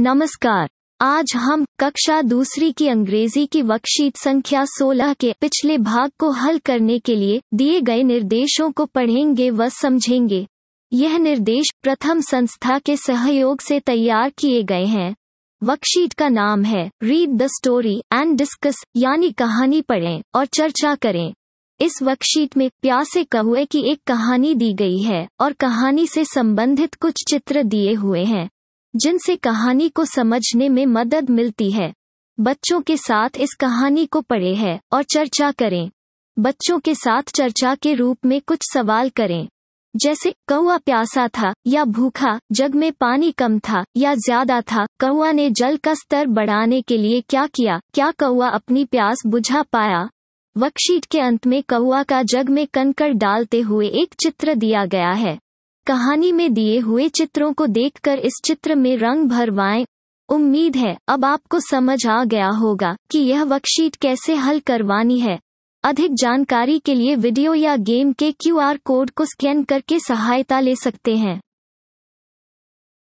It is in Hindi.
नमस्कार आज हम कक्षा दूसरी की अंग्रेजी की वर्कशीट संख्या 16 के पिछले भाग को हल करने के लिए दिए गए निर्देशों को पढ़ेंगे व समझेंगे यह निर्देश प्रथम संस्था के सहयोग से तैयार किए गए हैं वर्कशीट का नाम है read the story and discuss यानी कहानी पढ़ें और चर्चा करें इस वर्कशीट में प्यासे कहुए की एक कहानी दी गई है और कहानी से संबंधित कुछ चित्र दिए हुए हैं जिनसे कहानी को समझने में मदद मिलती है बच्चों के साथ इस कहानी को पढ़े है और चर्चा करें बच्चों के साथ चर्चा के रूप में कुछ सवाल करें जैसे कौआ प्यासा था या भूखा जग में पानी कम था या ज्यादा था कौआ ने जल का स्तर बढ़ाने के लिए क्या किया क्या कौआ अपनी प्यास बुझा पाया वर्कशीट के अंत में कौआ का जग में कंकड़ डालते हुए एक चित्र दिया गया है कहानी में दिए हुए चित्रों को देखकर इस चित्र में रंग भरवाएं उम्मीद है अब आपको समझ आ गया होगा कि यह वर्कशीट कैसे हल करवानी है अधिक जानकारी के लिए वीडियो या गेम के क्यूआर कोड को स्कैन करके सहायता ले सकते हैं